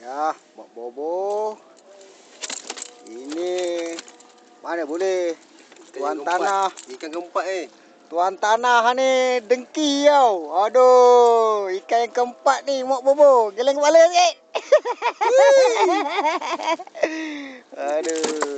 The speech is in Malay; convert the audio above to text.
Ya, buat bobo. Ini mana boleh tuan ikan tanah. Keempat. Ikan keempat eh. Tuan tanah ha ni dengki tau. Aduh, ikan yang keempat ni mak bobo. Geleng kepala sikit. Aduh.